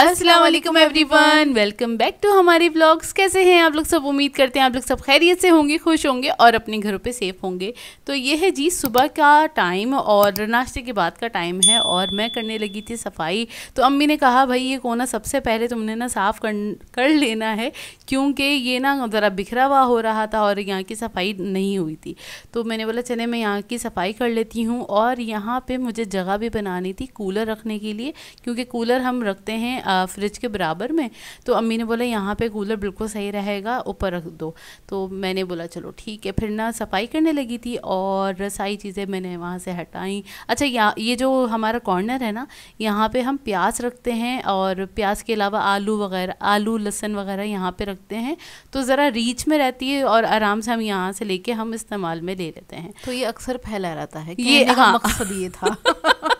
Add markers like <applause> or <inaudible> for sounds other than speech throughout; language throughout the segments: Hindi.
I अस्सलाम वालेकुम एवरीवन वेलकम बैक टू हमारे ब्लॉग्स कैसे हैं आप लोग सब उम्मीद करते हैं आप लोग सब खैरियत से होंगे खुश होंगे और अपने घरों पे सेफ होंगे तो ये है जी सुबह का टाइम और नाश्ते के बाद का टाइम है और मैं करने लगी थी सफाई तो अम्मी ने कहा भाई ये कोना सबसे पहले तुमने ना साफ़ कर कर लेना है क्योंकि ये ना ज़रा बिखरा हुआ हो रहा था और यहाँ की सफाई नहीं हुई थी तो मैंने बोला चले मैं यहाँ की सफाई कर लेती हूँ और यहाँ पर मुझे जगह भी बनानी थी कूलर रखने के लिए क्योंकि कूलर हम रखते हैं फ्रिज के बराबर में तो अम्मी ने बोला यहाँ पे कूलर बिल्कुल सही रहेगा ऊपर रख दो तो मैंने बोला चलो ठीक है फिर ना सफाई करने लगी थी और सारी चीज़ें मैंने वहाँ से हटाई अच्छा यहाँ ये जो हमारा कॉर्नर है ना यहाँ पर हम प्याज रखते हैं और प्याज के अलावा आलू वगैरह आलू लहसन वगैरह यहाँ पर रखते हैं तो ज़रा रीच में रहती है और आराम से हम यहाँ से लेके हम इस्तेमाल में ले लेते हैं तो ये अक्सर फैला रहता है ये हाँ मकसद ये था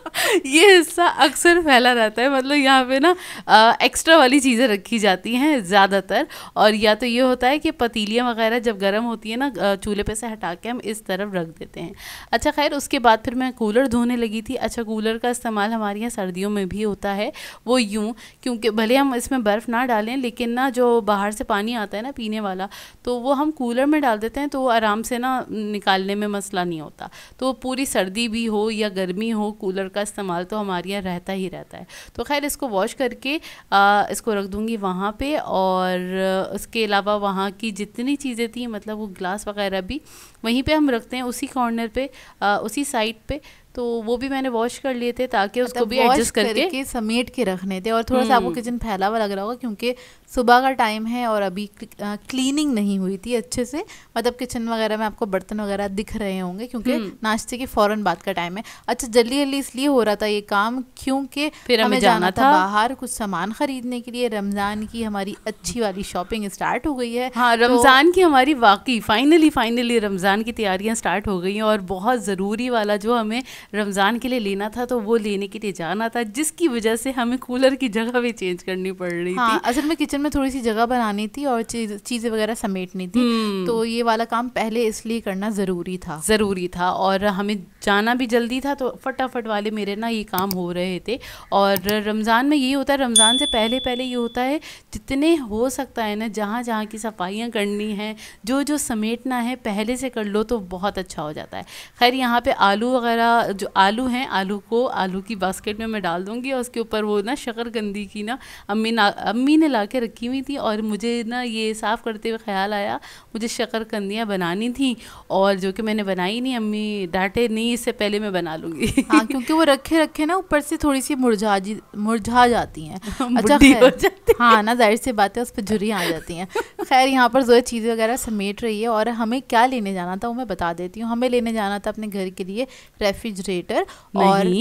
<laughs> <laughs> ये हिस्सा अक्सर फैला रहता है मतलब यहाँ पे ना आ, एक्स्ट्रा वाली चीज़ें रखी जाती हैं ज़्यादातर और या तो ये होता है कि पतीलियाँ वगैरह जब गर्म होती है ना चूल्हे पे से हटा के हम इस तरफ रख देते हैं अच्छा खैर उसके बाद फिर मैं कूलर धोने लगी थी अच्छा कूलर का इस्तेमाल हमारे यहाँ सर्दियों में भी होता है वो यूँ क्योंकि भले हम इसमें बर्फ़ ना डालें लेकिन ना जो बाहर से पानी आता है ना पीने वाला तो वो हम कूलर में डाल देते हैं तो वो आराम से ना निकालने में मसला नहीं होता तो पूरी सर्दी भी हो या गर्मी हो कूलर का इस्तेमाल तो हमारे यहाँ रहता ही रहता है तो खैर इसको वॉश करके आ, इसको रख दूँगी वहाँ पे और उसके अलावा वहाँ की जितनी चीज़ें थी मतलब वो ग्लास वगैरह भी वहीं पे हम रखते हैं उसी कॉर्नर पे आ, उसी साइड पे तो वो भी मैंने वॉश कर लिए थे ताकि उसको मतलब भी एडजस्ट करके, कर समेट के रखने थे और थोड़ा सा आपको किचन हम्म। फैला हुआ लग रहा होगा क्योंकि सुबह का टाइम है और अभी क्लीनिंग नहीं हुई थी अच्छे से मतलब किचन वगैरह में आपको बर्तन वगैरह दिख रहे होंगे क्योंकि हम्म। नाश्ते के फ़ौरन बाद का टाइम है अच्छा जल्दी जल्दी इसलिए हो रहा था ये काम क्योंकि फिर हमें जाना था बाहर कुछ सामान खरीदने के लिए रमज़ान की हमारी अच्छी हम्म। वाली शॉपिंग स्टार्ट हो गई है हाँ तो रमज़ान की हमारी वाकई फाइनली फाइनली रमज़ान की तैयारियाँ स्टार्ट हो गई हैं और बहुत ज़रूरी वाला जो हमें रमज़ान के लिए लेना था तो वो लेने के लिए जाना था जिसकी वजह से हमें कूलर की जगह भी चेंज करनी पड़ रही हाँ, थी असल में किचन में थोड़ी सी जगह बनानी थी और चीज़ें वगैरह समेटनी थी हम्म। तो ये वाला काम पहले इसलिए करना ज़रूरी था ज़रूरी था और हमें जाना भी जल्दी था तो फटाफट वाले मेरे ना ये काम हो रहे थे और रमज़ान में ये होता है रमज़ान से पहले पहले ये होता है जितने हो सकता है ना जहाँ जहाँ की सफाइयाँ करनी हैं जो जो समेटना है पहले से कर लो तो बहुत अच्छा हो जाता है खैर यहाँ पे आलू वगैरह जो आलू हैं आलू को आलू की बास्केट में मैं डाल दूँगी और उसके ऊपर वो ना शकरकंदी की ना अम्मी ना अम्मी ने ला के रखी हुई थी और मुझे ना ये साफ़ करते हुए ख्याल आया मुझे शकरकंदियाँ बनानी थी और जो कि मैंने बनाई नहीं अम्मी डांटे नहीं इससे पहले मैं बना लूँगी हाँ क्योंकि वो रखे रखे ना ऊपर से थोड़ी सी मुरझा जी मुरझा जाती हैं <laughs> अच्छा जाती हाँ ना जाहिर सी बात है उस पर झुरी आ जाती हैं <laughs> खैर यहाँ पर जो चीज़ें वगैरह समेट रही है और हमें क्या लेने जाना था वो मैं बता देती हूँ हमें लेने जाना था अपने घर के लिए रेफ्रिज रेफ्रिजरेटर और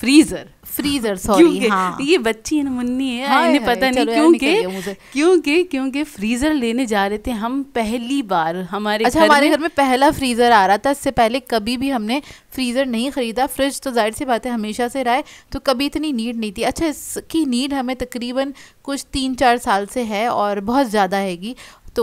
फ्रीजर फ्रीजर सॉरी हाँ। ये बच्ची है मुन्नी है हाँ, इन्हें पता नहीं क्योंकि क्योंकि क्योंकि फ्रीजर लेने जा रहे थे हम पहली बार हमारे अच्छा हमारे घर में पहला फ्रीजर आ रहा था इससे पहले कभी भी हमने फ्रीजर नहीं खरीदा फ्रिज तो जाहिर सी बात है हमेशा से रहा है तो कभी इतनी नीड नहीं थी अच्छा इसकी नीड हमें तकरीबन कुछ तीन चार साल से है और बहुत ज़्यादा हैगी तो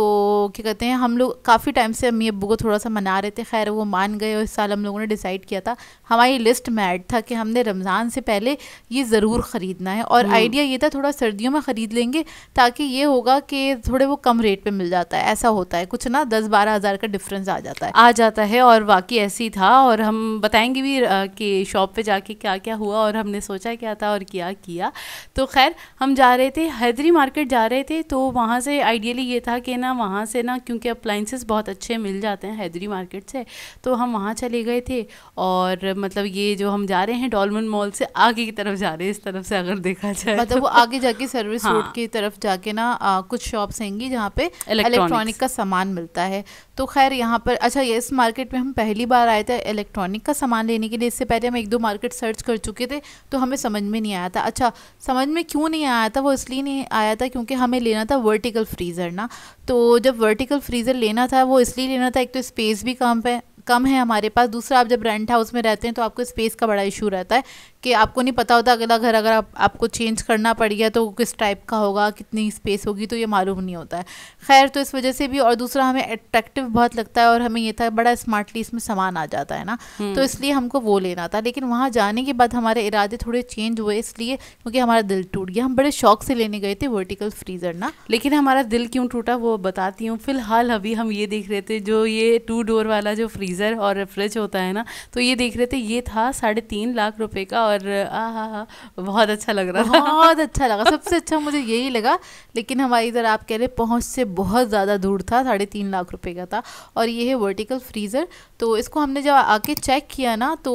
क्या कहते हैं हम लोग काफ़ी टाइम से अम्मी अबू को थोड़ा सा मना रहे थे खैर वो मान गए और इस साल हम लोगों ने डिसाइड किया था हमारी लिस्ट में ऐड था कि हमने रमज़ान से पहले ये ज़रूर ख़रीदना है और आइडिया हम्म। ये था थोड़ा सर्दियों में ख़रीद लेंगे ताकि ये होगा कि थोड़े वो कम रेट पर मिल जाता है ऐसा होता है कुछ ना दस बारह हज़ार का डिफरेंस आ जाता है आ जाता है और वाकई ऐसे ही था और हम बताएंगे भी कि शॉप पर जाके क्या क्या हुआ और हमने सोचा क्या था और क्या किया तो खैर हम जा रहे थे हैदरी मार्केट जा रहे थे तो वहाँ से आइडियली ये था कि ना वहाँ से ना क्योंकि अप्लाइंसेस बहुत अच्छे मिल जाते हैं हैदरी मार्केट से तो हम वहाँ चले गए थे और मतलब ये जो हम जा रहे हैं डॉलमन मॉल से आगे की तरफ जा रहे हैं इस तरफ से अगर देखा जाए मतलब वो तो। आगे जाके सर्विस हाँ, रोड की तरफ जाके ना आ, कुछ शॉप्स हैंगी जहाँ पे इलेक्ट्रॉनिक का सामान मिलता है तो खैर यहाँ पर अच्छा ये इस मार्केट में हम पहली बार आए थे इलेक्ट्रॉनिक का सामान लेने के लिए इससे पहले हम एक दो मार्केट सर्च कर चुके थे तो हमें समझ में नहीं आया था अच्छा समझ में क्यों नहीं आया था वो इसलिए नहीं आया था क्योंकि हमें लेना था वर्टिकल फ्रीज़र ना तो जब वर्टिकल फ्रीज़र लेना था वो इसलिए लेना था एक तो स्पेस भी कम है कम है हमारे पास दूसरा आप जब रेंट हाउस में रहते हैं तो आपको स्पेस का बड़ा इशू रहता है कि आपको नहीं पता होता अगला घर अगर आप, आपको चेंज करना पड़ गया तो किस टाइप का होगा कितनी स्पेस होगी तो ये मालूम नहीं होता है खैर तो इस वजह से भी और दूसरा हमें अट्रैक्टिव बहुत लगता है और हमें ये था बड़ा स्मार्टली इसमें सामान आ जाता है ना हम्म। तो इसलिए हमको वो लेना था लेकिन वहाँ जाने के बाद हमारे इरादे थोड़े चेंज हुए इसलिए क्योंकि हमारा दिल टूट गया हम बड़े शौक से लेने गए थे वर्टिकल फ्रीज़र ना लेकिन हमारा दिल क्यों टूटा वो बताती हूँ फिलहाल अभी हम ये देख रहे थे जो ये टू डोर वाला जो फ्रीज़र और फ्रिज होता है ना तो ये देख रहे थे ये था साढ़े तीन लाख रुपये का और और आ हाँ, हा हा बहुत अच्छा लग रहा था बहुत अच्छा लगा सबसे अच्छा मुझे यही लगा लेकिन हमारे इधर आप कह रहे पहुंच से बहुत ज़्यादा दूर था साढ़े तीन लाख रुपए का था और ये है वर्टिकल फ्रीज़र तो इसको हमने जब आके चेक किया ना तो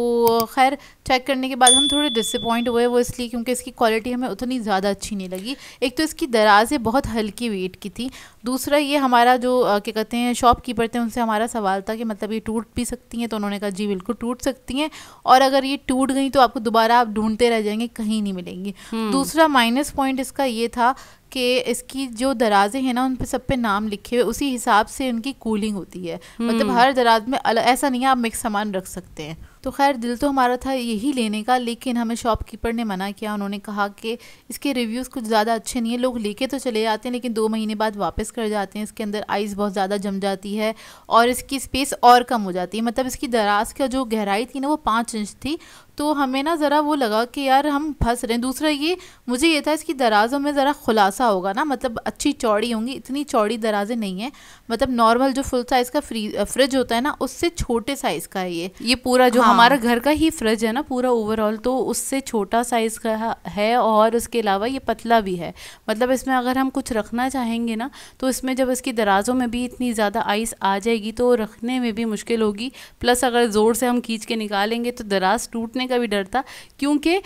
खैर चेक करने के बाद हम थोड़े डिसअपॉइंट हुए वो इसलिए क्योंकि इसकी क्वालिटी हमें उतनी ज़्यादा अच्छी नहीं लगी एक तो इसकी दराज़ें बहुत हल्की वेट की थी दूसरा ये हमारा जो क्या कहते हैं शॉप कीपर थे उनसे हमारा सवाल था कि मतलब ये टूट भी सकती हैं तो उन्होंने कहा जी बिल्कुल टूट सकती हैं और अगर ये टूट गई तो आपको दोबारा आप ढूंढते रह जाएंगे कहीं नहीं मिलेंगी हम्म। दूसरा माइनस पॉइंट इसका ये था कि इसकी जो दराज़े हैं ना उन पे सब पे नाम लिखे हुए उसी हिसाब से उनकी कूलिंग होती है मतलब हम्म। हर दराज में ऐसा नहीं है आप मिक्स सामान रख सकते हैं तो खैर दिल तो हमारा था यही लेने का लेकिन हमें शॉपकीपर ने मना किया उन्होंने कहा कि इसके रिव्यूज़ कुछ ज़्यादा अच्छे नहीं है लोग लेके तो चले जाते हैं लेकिन दो महीने बाद वापस कर जाते हैं इसके अंदर आइस बहुत ज़्यादा जम जाती है और इसकी स्पेस और कम हो जाती है मतलब इसकी दराज का जो गहराई थी ना वो पाँच इंच थी तो हमें ना ज़रा वो लगा कि यार हम फंस रहे हैं दूसरा ये मुझे ये था इसकी दराज़ों में ज़रा खुलासा होगा ना मतलब अच्छी चौड़ी होंगी इतनी चौड़ी दराज़ें नहीं हैं मतलब नॉर्मल जो फुल साइज़ का फ्री फ्रिज होता है ना उससे छोटे साइज़ का है ये ये पूरा जो हाँ। हमारा घर का ही फ्रिज है ना पूरा ओवरऑल तो उससे छोटा साइज़ का है और उसके अलावा ये पतला भी है मतलब इसमें अगर हम कुछ रखना चाहेंगे ना तो इसमें जब इसकी दराज़ों में भी इतनी ज़्यादा आइस आ जाएगी तो रखने में भी मुश्किल होगी प्लस अगर ज़ोर से हम खींच के निकालेंगे तो दराज टूटने का भी डर था क्योंकि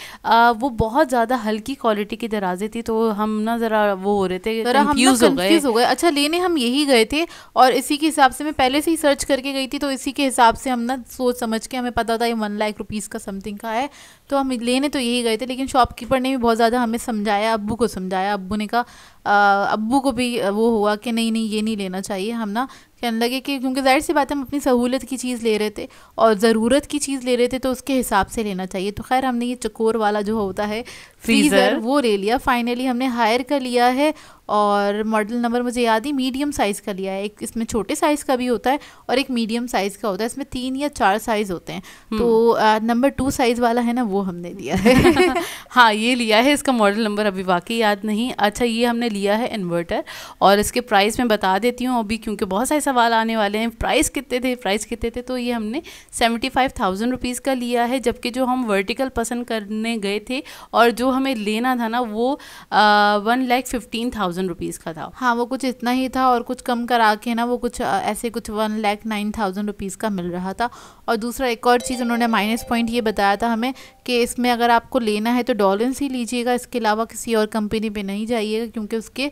वो बहुत ज़्यादा हल्की क्वालिटी की दराजे थी तो हम ना ज़रा वो हो रहे थे हो गए अच्छा लेने हम यही गए थे और इसी के हिसाब से मैं पहले से ही सर्च करके गई थी तो इसी के हिसाब से हम ना सोच समझ के हमें पता था ये वन लाख रुपीज़ का समथिंग का है तो हम लेने तो यही गए थे लेकिन शॉपकीपर ने भी बहुत ज़्यादा हमें समझाया अब्बू को समझाया अब्बू ने कहा अब्बू को भी वो हुआ कि नहीं नहीं ये नहीं लेना चाहिए हम ना कहने लगे कि क्योंकि जाहिर सी बात है हम अपनी सहूलत की चीज़ ले रहे थे और ज़रूरत की चीज़ ले रहे थे तो उसके हिसाब से लेना चाहिए तो खैर हमने ये चकोर वाला जो होता है फ्रीज़र वो ले लिया फाइनली हमने हायर कर लिया है और मॉडल नंबर मुझे याद ही मीडियम साइज़ का लिया है एक इसमें छोटे साइज़ का भी होता है और एक मीडियम साइज़ का होता है इसमें तीन या चार साइज़ होते हैं हम्म। तो नंबर टू साइज़ वाला है ना वो हमने लिया है <laughs> हाँ ये लिया है इसका मॉडल नंबर अभी वाकई याद नहीं अच्छा ये हमने लिया है इन्वर्टर और इसके प्राइस मैं बता देती हूँ अभी क्योंकि बहुत सारे सवाल आने वाले हैं प्राइस कितने थे प्राइस कितने थे तो ये हमने सेवेंटी फाइव थाउजेंड रुपीज़ का लिया है जबकि जो हम वर्टिकल पसंद करने गए थे और जो हमें लेना था ना वो one lakh fifteen thousand thousand rupees का था हाँ वो कुछ इतना ही था और कुछ कम करा के ना वो कुछ ऐसे कुछ one lakh nine thousand rupees का मिल रहा था और दूसरा एक और चीज़ उन्होंने माइनस पॉइंट ये बताया था हमें कि इसमें अगर आपको लेना है तो डॉलेंस ही लीजिएगा इसके अलावा किसी और कंपनी पे नहीं जाइएगा क्योंकि उसके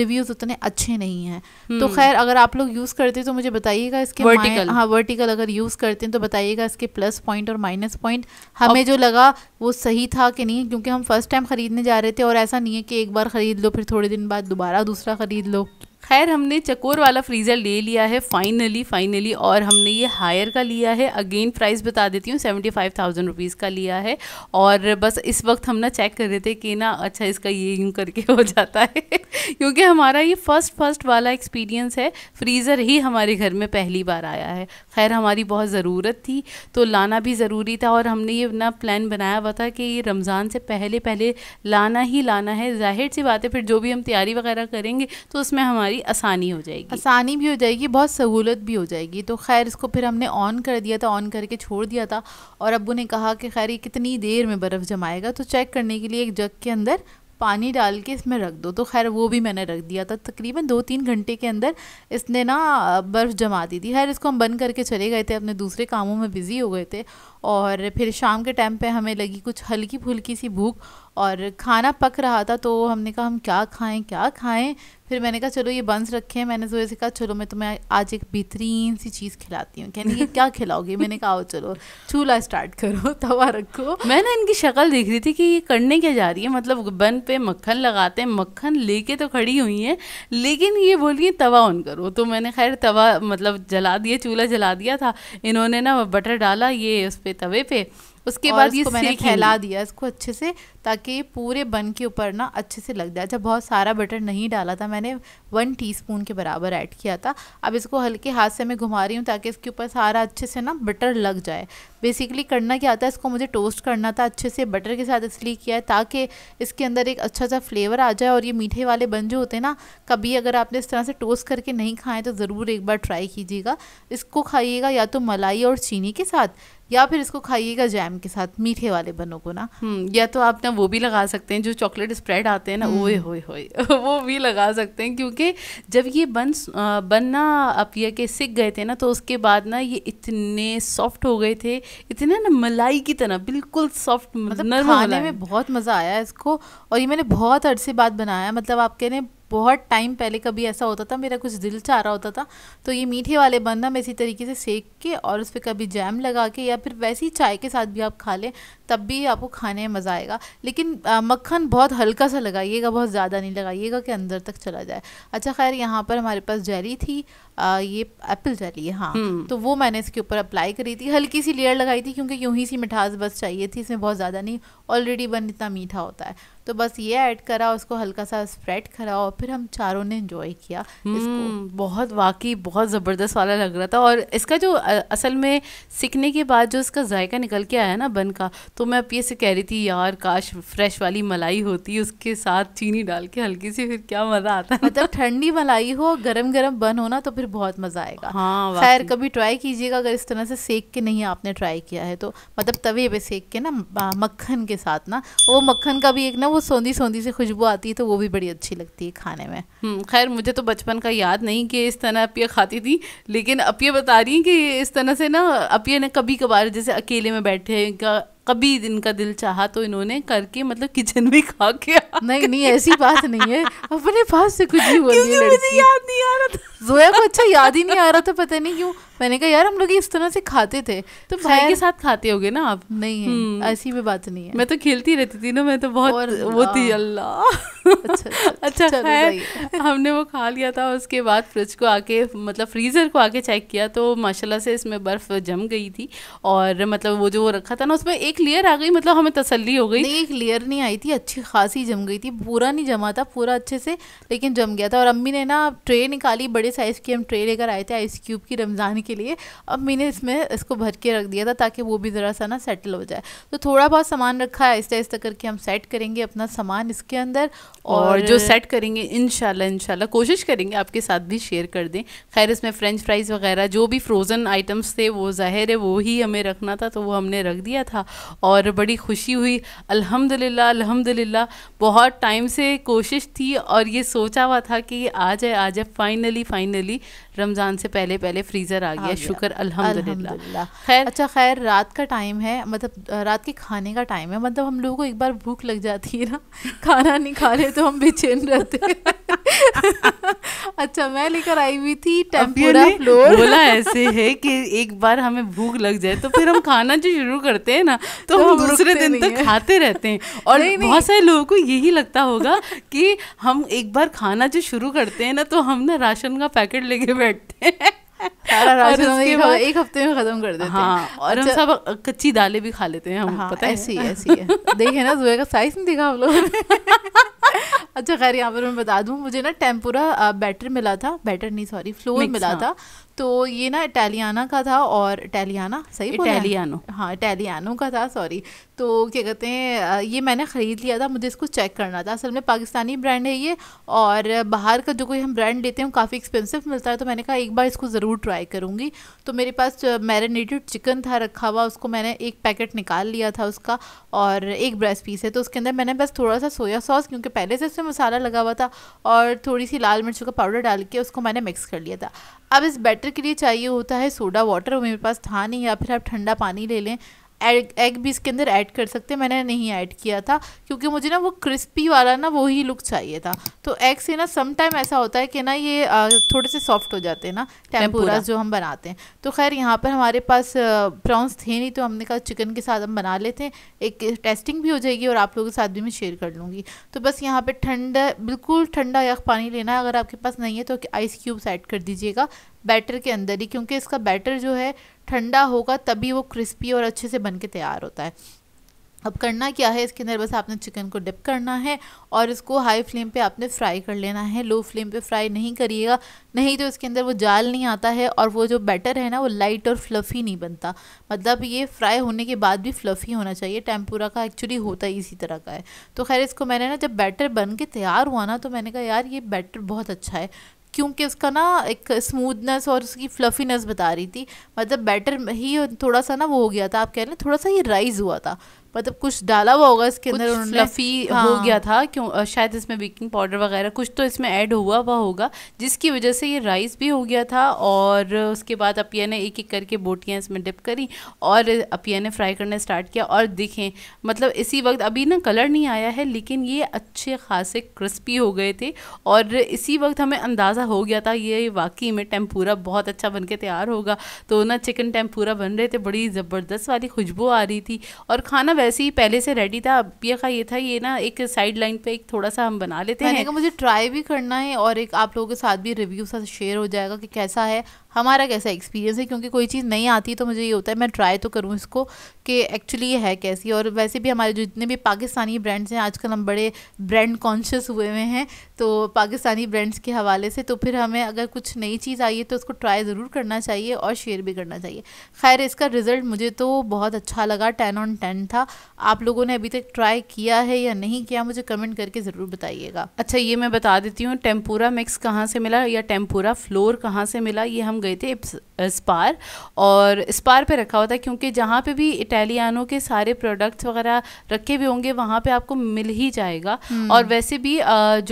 रिव्यूज़ उतने अच्छे नहीं हैं हम्म। तो खैर अगर आप लोग यूज़ करते तो मुझे बताइएगा इसके वर्टिकल हाँ वर्टिकल अगर यूज़ करते हैं तो बताइएगा इसके प्लस पॉइंट और माइनस पॉइंट हमें जो लगा वो सही था कि नहीं क्योंकि हम फर्स्ट टाइम ख़रीदने जा रहे थे और ऐसा नहीं है कि एक बार ख़रीद लो फिर थोड़ी दिन बाद दोबारा दूसरा ख़रीद लो खैर हमने चकोर वाला फ्रीज़र ले लिया है फाइनली फाइनली और हमने ये हायर का लिया है अगेन प्राइस बता देती हूँ सेवेंटी फाइव थाउजेंड रुपीज़ का लिया है और बस इस वक्त हम ना चेक कर रहे थे कि ना अच्छा इसका ये यूँ करके <laughs> हो जाता है क्योंकि हमारा ये फ़र्स्ट फर्स्ट वाला एक्सपीरियंस है फ्रीज़र ही हमारे घर में पहली बार आया है खैर हमारी बहुत ज़रूरत थी तो लाना भी ज़रूरी था और हमने ये ना प्लान बनाया हुआ था कि ये रमज़ान से पहले पहले लाना ही लाना है जाहिर सी बात है फिर जो भी हम तैयारी वगैरह करेंगे तो उसमें हमारी हमारी आसानी हो जाएगी आसानी भी हो जाएगी बहुत सहूलत भी हो जाएगी तो खैर इसको फिर हमने ऑन कर दिया था ऑन करके छोड़ दिया था और अबू ने कहा कि खैर ये कितनी देर में बर्फ़ जमाएगा तो चेक करने के लिए एक जग के अंदर पानी डाल के इसमें रख दो तो खैर वो भी मैंने रख दिया था तकरीबन दो तीन घंटे के अंदर इसने ना बर्फ़ जमा दी थी खैर इसको हम बंद करके चले गए थे अपने दूसरे कामों में बिज़ी हो गए थे और फिर शाम के टाइम पे हमें लगी कुछ हल्की फुल्की सी भूख और खाना पक रहा था तो हमने कहा हम क्या खाएं क्या खाएं फिर मैंने कहा चलो ये बंस रखे हैं मैंने जोए से कहा चलो मैं तुम्हें आज एक बेहतरीन सी चीज़ खिलाती हूँ कहने की क्या खिलाओगी मैंने कहा आओ चलो चूल्हा स्टार्ट करो <laughs> तवा रखो मैंने इनकी शक्ल देख रही थी कि ये करने क्या जा रही है मतलब बन पे मक्खन लगाते हैं मक्खन लेके तो खड़ी हुई हैं लेकिन ये बोलिए तवा ऑन करो तो मैंने खैर तवा मतलब जला दिया चूल्हा जला दिया था इन्होंने ना बटर डाला ये उस पर तवे पे उसके बाद ये मैंने फैला दिया इसको अच्छे से ताकि पूरे बन के ऊपर ना अच्छे से लग जाए अच्छा बहुत सारा बटर नहीं डाला था मैंने वन टीस्पून के बराबर ऐड किया था अब इसको हल्के हाथ से मैं घुमा रही हूँ ताकि इसके ऊपर सारा अच्छे से ना बटर लग जाए बेसिकली करना क्या था इसको मुझे टोस्ट करना था अच्छे से बटर के साथ इसलिए किया है ताकि इसके अंदर एक अच्छा सा फ्लेवर आ जाए और ये मीठे वाले बन जो होते हैं ना कभी अगर आपने इस तरह से टोस्ट करके नहीं खाएं तो ज़रूर एक बार ट्राई कीजिएगा इसको खाइएगा या तो मलाई और चीनी के साथ या फिर इसको खाइएगा जैम के साथ मीठे वाले बनों को ना हम्म, या तो आप ना ना वो भी लगा सकते हैं जो चॉकलेट स्प्रेड आते हैं ना हम्म। ओए होए होए <laughs> वो भी लगा सकते हैं क्योंकि जब ये बन बन ना अपिया के सीख गए थे ना तो उसके बाद ना ये इतने सॉफ्ट हो गए थे इतने ना मलाई की तरह बिल्कुल सॉफ्ट मतलब खाने में बहुत मज़ा आया इसको और ये मैंने बहुत अरसे बाद बनाया मतलब आप आपके ने बहुत टाइम पहले कभी ऐसा होता था मेरा कुछ दिल चाह रहा होता था तो ये मीठे वाले बन ना मैं इसी तरीके से सेक के और उस पर कभी जैम लगा के या फिर वैसी चाय के साथ भी आप खा लें तब भी आपको खाने में मज़ा आएगा लेकिन मक्खन बहुत हल्का सा लगाइएगा बहुत ज़्यादा नहीं लगाइएगा कि अंदर तक चला जाए अच्छा खैर यहाँ पर हमारे पास जेली थी आ, ये एप्पल जेली है हाँ हम्म। तो वो मैंने इसके ऊपर अप्लाई करी थी हल्की सी लेयर लगाई थी क्योंकि यूँ ही सी मिठास बस चाहिए थी इसमें बहुत ज़्यादा नहीं ऑलरेडी बन इतना मीठा होता है तो बस ये ऐड करा उसको हल्का सा स्प्रेड करा और फिर हम चारों ने इंजॉय किया इसको हम्म। बहुत वाकई बहुत ज़बरदस्त वाला लग रहा था और इसका जो असल में सीखने के बाद जो इसका जायका निकल के आया ना बन का तो मैं अपीय से कह रही थी यार काश फ्रेश वाली मलाई होती उसके साथ चीनी डाल के हल्की सी फिर क्या मज़ा आता है मतलब ठंडी मलाई हो गरम गरम बन हो ना तो फिर बहुत मज़ा आएगा हाँ खैर कभी ट्राई कीजिएगा अगर इस तरह से सेक के नहीं आपने ट्राई किया है तो मतलब तवे पे सेक के ना मक्खन के साथ ना वो मक्खन का भी एक ना वो सौंधी सौंधी से खुशबू आती है तो वो भी बड़ी अच्छी लगती है खाने में हम्म, खैर मुझे तो बचपन का याद नहीं कि इस तरह अपिया खाती थी लेकिन अपिया बता रही कि इस तरह से ना अपिया ने कभी कभार जैसे अकेले में बैठे का कभी इनका दिल चाहा तो इन्होंने करके मतलब किचन में खा के नहीं नहीं ऐसी बात नहीं है अपने पास से कुछ भी रही मुझे याद नहीं आ रहा था जोया को अच्छा याद ही नहीं आ रहा था पता नहीं क्यों मैंने कहा यार हम लोग इस तरह से खाते थे तो भाई के साथ खाते होगे ना आप नहीं है हम्म। ऐसी भी बात नहीं है मैं तो खेलती रहती थी ना मैं तो बहुत वो थी अल्लाह अच्छा <laughs> अच्छा हमने वो खा लिया था उसके बाद फ्रिज को आके मतलब फ्रीज़र को आके चेक किया तो माशाल्लाह से इसमें बर्फ़ जम गई थी और मतलब वो जो वो रखा था ना उसमें एक लेयर आ गई मतलब हमें तसल्ली हो गई नहीं एक लेयर नहीं आई थी अच्छी खासी जम गई थी पूरा नहीं जमा था पूरा अच्छे से लेकिन जम गया था और अम्मी ने ना ट्रे निकाली बड़े साइज़ की हम ट्रे लेकर आए थे आइस क्यूब की रमज़ान के लिए अम्मी ने इसमें इसको भर के रख दिया था ताकि वो भी ज़रा सा ना सेटल हो जाए तो थोड़ा बहुत सामान रखा है आहिस्ता आहिस्ता करके हम सेट करेंगे अपना सामान इसके अंदर और, जो सेट करेंगे इन शाला कोशिश करेंगे आपके साथ भी शेयर कर दें खैर इसमें फ्रेंच फ्राइज़ वगैरह जो भी फ्रोज़न आइटम्स थे वो ज़ाहिर है वो ही हमें रखना था तो वो हमने रख दिया था और बड़ी खुशी हुई अल्हम्दुलिल्लाह अल्हम्दुलिल्लाह बहुत टाइम से कोशिश थी और ये सोचा हुआ था कि आ जाए आ जाए फाइनली फाइनली रमज़ान से पहले पहले फ्रीज़र आ गया शुक्र अल्हम्दुलिल्लाह खैर अच्छा खैर रात का टाइम है मतलब रात के खाने का टाइम है मतलब हम लोगों को एक बार भूख लग जाती है ना <laughs> खाना नहीं खा रहे तो हम बेचैन रहते अच्छा मैं लेकर आई हुई थी टेम्पोरा फ्लोर बोला ऐसे है कि एक बार हमें भूख लग जाए तो फिर हम खाना जो शुरू करते हैं ना तो, तो हम दूसरे दिन तक खाते रहते हैं और नहीं, नहीं। बहुत सारे लोगों को यही लगता होगा कि हम एक बार खाना जो शुरू करते हैं ना तो हम ना राशन का पैकेट लेके बैठते हैं एक, हफ्ते में खत्म कर देते हाँ, हैं और अच्छा। हम सब कच्ची दालें भी खा लेते हैं हम हाँ, पता ऐसी है? ऐसी है देखे ना जुए का साइज नहीं देखा हम लोगों ने <laughs> अच्छा खैर यहाँ पर मैं बता दूँ मुझे ना टेम्पूरा बैटर मिला था बैटर नहीं सॉरी फ्लोर मिला हाँ। था तो ये ना इटालियाना का था और इटालियाना सही इटालियानो हाँ इटालियानो का था सॉरी तो क्या कहते हैं ये मैंने ख़रीद लिया था मुझे इसको चेक करना था असल में पाकिस्तानी ब्रांड है ये और बाहर का जो कोई हम ब्रांड लेते हैं काफ़ी एक्सपेंसिव मिलता है तो मैंने कहा एक बार इसको ज़रूर ट्राई करूँगी तो मेरे पास मैरिनेटेड चिकन था रखा हुआ उसको मैंने एक पैकेट निकाल लिया था उसका और एक ब्रेस्ट पीस है तो उसके अंदर मैंने बस थोड़ा सा सोया सॉस क्योंकि पहले से उसमें मसाला लगा हुआ था और थोड़ी सी लाल मिर्च का पाउडर डाल के उसको मैंने मिक्स कर लिया था अब इस बैटर के लिए चाहिए होता है सोडा वाटर मेरे पास था नहीं या फिर आप ठंडा पानी ले लें एग एग भी इसके अंदर ऐड कर सकते हैं मैंने नहीं ऐड किया था क्योंकि मुझे ना वो क्रिस्पी वाला ना वही लुक चाहिए था तो एग से ना सम टाइम ऐसा होता है कि ना ये थोड़े से सॉफ्ट हो जाते हैं ना टेम्पूरा जो हम बनाते हैं तो खैर यहाँ पर हमारे पास प्रॉन्स थे नहीं तो हमने कहा चिकन के साथ हम बना लेते हैं एक टेस्टिंग भी हो जाएगी और आप लोगों के साथ भी मैं शेयर कर लूँगी तो बस यहाँ पर ठंडा बिल्कुल ठंडा यख पानी लेना है अगर आपके पास नहीं है तो आइस क्यूब्स ऐड कर दीजिएगा बैटर के अंदर ही क्योंकि इसका बैटर जो है ठंडा होगा तभी वो क्रिस्पी और अच्छे से बन के तैयार होता है अब करना क्या है इसके अंदर बस आपने चिकन को डिप करना है और इसको हाई फ्लेम पे आपने फ्राई कर लेना है लो फ्लेम पे फ्राई नहीं करिएगा नहीं तो इसके अंदर वो जाल नहीं आता है और वो जो बैटर है ना वो लाइट और फ्लफ़ी नहीं बनता मतलब ये फ्राई होने के बाद भी फ्लफ़ी होना चाहिए टेम्पूरा का एक्चुअली होता ही इसी तरह का है तो खैर इसको मैंने ना जब बैटर बन के तैयार हुआ ना तो मैंने कहा यार ये बैटर बहुत अच्छा है क्योंकि उसका ना एक स्मूदनेस और उसकी फ्लफीनेस बता रही थी मतलब बैटर ही थोड़ा सा ना वो हो गया था आप कह रहे हैं थोड़ा सा ये राइज़ हुआ था मतलब कुछ डाला हुआ होगा इसके अंदर उन्होंने फ्लफी हाँ। हो गया था क्यों शायद इसमें बेकिंग पाउडर वगैरह कुछ तो इसमें ऐड हुआ हुआ होगा जिसकी वजह से ये राइस भी हो गया था और उसके बाद अपिया ने एक एक करके बोटियाँ इसमें डिप करी और अपिया ने फ्राई करना स्टार्ट किया और दिखें मतलब इसी वक्त अभी ना कलर नहीं आया है लेकिन ये अच्छे खासे क्रिस्पी हो गए थे और इसी वक्त हमें अंदाज़ा हो गया था ये वाकई में टेम्पूरा बहुत अच्छा बन के तैयार होगा तो ना चिकन टेम्पूरा बन रहे थे बड़ी ज़बरदस्त वाली खुशबू आ रही थी और खाना वैसे ही पहले से रेडी था अब ये का ये था ये ना एक साइड लाइन पे एक थोड़ा सा हम बना लेते हैं मुझे ट्राई भी करना है और एक आप लोगों के साथ भी रिव्यू साथ शेयर हो जाएगा कि कैसा है हमारा कैसा एक्सपीरियंस है क्योंकि कोई चीज़ नहीं आती तो मुझे ये होता है मैं ट्राई तो करूँ इसको कि एक्चुअली ये है कैसी और वैसे भी हमारे जितने भी पाकिस्तानी ब्रांड्स हैं आजकल हम बड़े ब्रांड कॉन्शियस हुए हुए हैं तो पाकिस्तानी ब्रांड्स के हवाले से तो फिर हमें अगर कुछ नई चीज़ आई है तो उसको ट्राई ज़रूर करना चाहिए और शेयर भी करना चाहिए खैर इसका रिज़ल्ट मुझे तो बहुत अच्छा लगा टेन ऑन टेन था आप लोगों ने अभी तक ट्राई किया है या नहीं किया मुझे कमेंट करके ज़रूर बताइएगा अच्छा ये मैं बता देती हूँ टेम्पूरा मिक्स कहाँ से मिला या टेम्पूरा फ्लोर कहाँ से मिला ये हम गए थे स्पार और स्पार पे रखा हुआ था क्योंकि जहाँ पे भी इटालियानो के सारे प्रोडक्ट्स वगैरह रखे हुए होंगे वहाँ पे आपको मिल ही जाएगा हम्म। और वैसे भी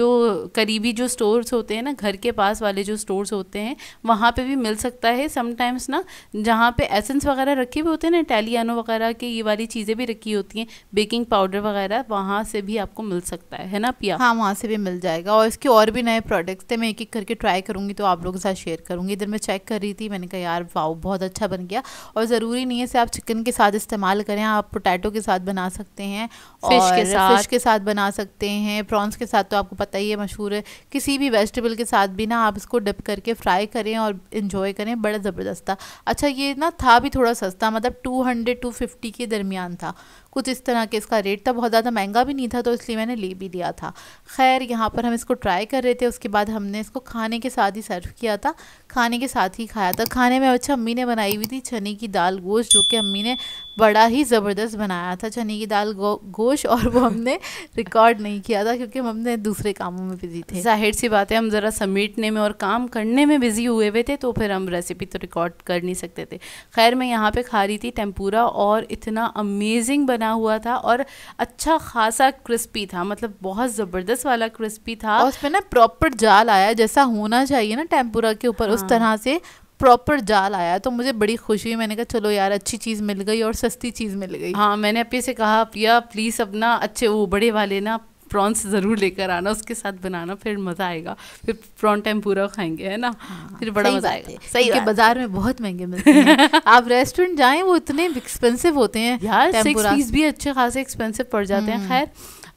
जो करीबी जो स्टोर्स होते हैं ना घर के पास वाले जो स्टोर्स होते हैं वहाँ पे भी मिल सकता है समटाइम्स ना जहाँ पे एसेंस वगैरह रखे हुए होते हैं ना इटालियानो वगैरह की ये वाली चीज़ें भी रखी होती हैं बेकिंग पाउडर वगैरह वहाँ से भी आपको मिल सकता है है ना पिया हाँ वहाँ से भी मिल जाएगा और इसके और भी नए प्रोडक्ट्स थे मैं एक एक करके ट्राई करूँगी तो आप लोगों के साथ शेयर करूँगी इधर मैं चेक चेक कर रही थी मैंने कहा यार वाओ बहुत अच्छा बन गया और ज़रूरी नहीं है से आप चिकन के साथ इस्तेमाल करें आप पोटैटो के साथ बना सकते हैं फिश के साथ फिश के साथ बना सकते हैं प्रॉन्स के साथ तो आपको पता ही है मशहूर है किसी भी वेजिटेबल के साथ भी ना आप इसको डिप करके फ्राई करें और इन्जॉय करें बड़ा ज़बरदस्त था अच्छा ये ना था भी थोड़ा सस्ता मतलब टू हंड्रेड टू फिफ्टी के दरमियान था कुछ इस तरह के इसका रेट था बहुत ज़्यादा महंगा भी नहीं था तो इसलिए मैंने ले भी लिया था खैर यहाँ पर हम इसको ट्राई कर रहे थे उसके बाद हमने इसको खाने के साथ ही सर्व किया था खाने के साथ ही खाया था खाने में अच्छा अम्मी ने बनाई हुई थी चने की दाल गोश्त जो कि अम्मी ने बड़ा ही ज़बरदस्त बनाया था चने की दाल गो, गोश और वो हमने रिकॉर्ड नहीं किया था क्योंकि हम अपने दूसरे कामों में बिज़ी थे जाहिर सी बात है हम ज़रा समेटने में और काम करने में बिज़ी हुए हुए थे तो फिर हम रेसिपी तो रिकॉर्ड कर नहीं सकते थे खैर मैं यहाँ पर खा रही थी टेम्पूरा और इतना अमेजिंग बना बना हुआ था और अच्छा खासा क्रिस्पी था मतलब बहुत ज़बरदस्त वाला क्रिस्पी था और उसमें ना प्रॉपर जाल आया जैसा होना चाहिए ना टेम्पुरा के ऊपर हाँ। उस तरह से प्रॉपर जाल आया तो मुझे बड़ी खुशी हुई मैंने कहा चलो यार अच्छी चीज़ मिल गई और सस्ती चीज़ मिल गई हाँ मैंने अपी से कहा प्रिया प्लीज़ अपना अच्छे वो बड़े वाले ना प्रॉन्स ज़रूर लेकर आना उसके साथ बनाना फिर मज़ा आएगा फिर प्रॉन पूरा खाएंगे है ना हाँ, फिर बड़ा मज़ा आएगा सही है बाज़ार में बहुत महंगे मिलते हैं <laughs> आप रेस्टोरेंट जाए वो इतने एक्सपेंसिव होते हैं यार सिक्स भी अच्छे खासे एक्सपेंसिव पड़ जाते हैं हम्म। खैर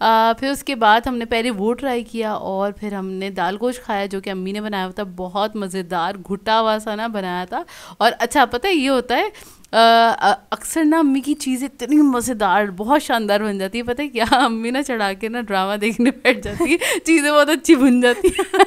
आ, फिर उसके बाद हमने पहले वो ट्राई किया और फिर हमने दाल गोश्त खाया जो कि अम्मी ने बनाया हुआ था बहुत मज़ेदार घुटा हुआ सा ना बनाया था और अच्छा पता है ये होता है अक्सर ना अम्मी की चीज़ें इतनी मज़ेदार बहुत शानदार बन जाती है पता है क्या अम्मी ना चढ़ा के ना ड्रामा देखने बैठ जाती है <laughs> चीज़ें बहुत अच्छी बन जाती हैं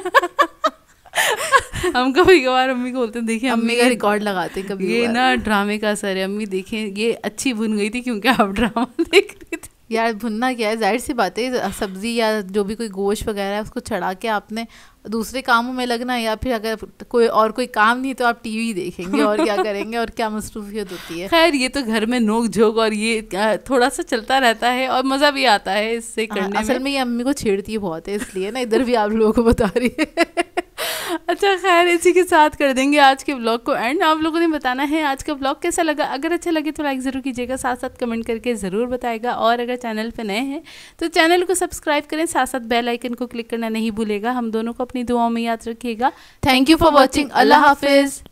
<laughs> हम कभी कभार अम्मी को बोलते हैं देखिए अम्मी का रिकॉर्ड लगाते कभी ये ना ड्रामे का असर है अम्मी देखें ये अच्छी बुन गई थी क्योंकि आप ड्रामा <laughs> देख रही थी यार भुनना क्या है जाहिर सी बात है सब्ज़ी या जो भी कोई गोश्त वगैरह है उसको चढ़ा के आपने दूसरे कामों में लगना या फिर अगर कोई और कोई काम नहीं तो आप टीवी देखेंगे और क्या करेंगे और क्या मसरूफियत होती है खैर ये तो घर में नोक झोंक और ये थोड़ा सा चलता रहता है और मज़ा भी आता है इससे हाँ, करने आ, असल में ये अम्मी को छेड़ती है बहुत है इसलिए ना इधर भी आप लोगों को बता रही है <laughs> अच्छा खैर इसी के साथ कर देंगे आज के ब्लॉग को एंड आप लोगों ने बताना है आज का ब्लॉग कैसा लगा अगर अच्छा लगे तो लाइक ज़रूर कीजिएगा साथ साथ कमेंट करके ज़रूर बताएगा और अगर चैनल पर नए हैं तो चैनल को सब्सक्राइब करें साथ साथ बेल आइकन को क्लिक करना नहीं भूलेगा हम दोनों को अपनी दुआओं में याद रखिएगा थैंक यू फॉर वॉचिंग अल्लाह हाफिज़